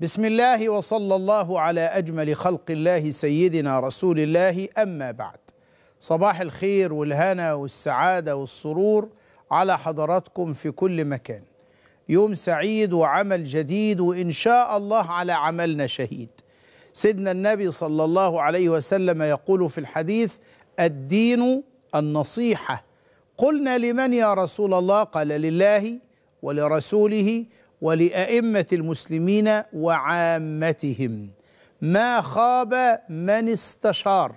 بسم الله وصلى الله على اجمل خلق الله سيدنا رسول الله اما بعد صباح الخير والهنا والسعاده والسرور على حضراتكم في كل مكان يوم سعيد وعمل جديد وان شاء الله على عملنا شهيد سيدنا النبي صلى الله عليه وسلم يقول في الحديث الدين النصيحه قلنا لمن يا رسول الله قال لله ولرسوله ولأئمة المسلمين وعامتهم ما خاب من استشار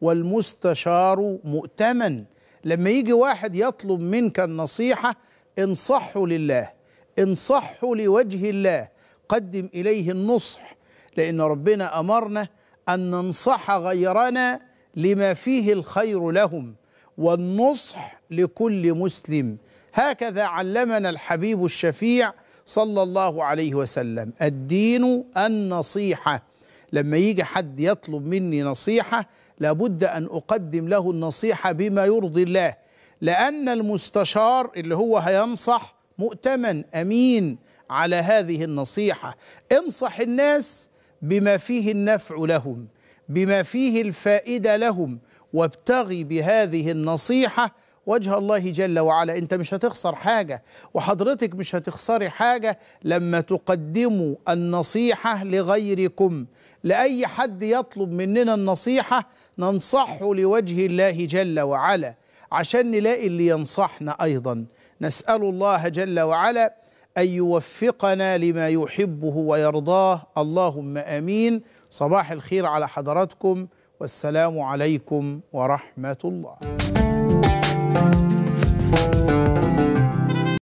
والمستشار مؤتمن لما يجي واحد يطلب منك النصيحة انصحه لله انصحه لوجه الله قدم إليه النصح لأن ربنا أمرنا أن ننصح غيرنا لما فيه الخير لهم والنصح لكل مسلم هكذا علمنا الحبيب الشفيع صلى الله عليه وسلم الدين النصيحة لما يجي حد يطلب مني نصيحة لابد أن أقدم له النصيحة بما يرضي الله لأن المستشار اللي هو هينصح مؤتمن أمين على هذه النصيحة انصح الناس بما فيه النفع لهم بما فيه الفائدة لهم وابتغي بهذه النصيحة وجه الله جل وعلا انت مش هتخسر حاجة وحضرتك مش هتخسري حاجة لما تقدموا النصيحة لغيركم لأي حد يطلب مننا النصيحة ننصحه لوجه الله جل وعلا عشان نلاقي اللي ينصحنا أيضا نسأل الله جل وعلا أن يوفقنا لما يحبه ويرضاه اللهم آمين صباح الخير على حضراتكم والسلام عليكم ورحمة الله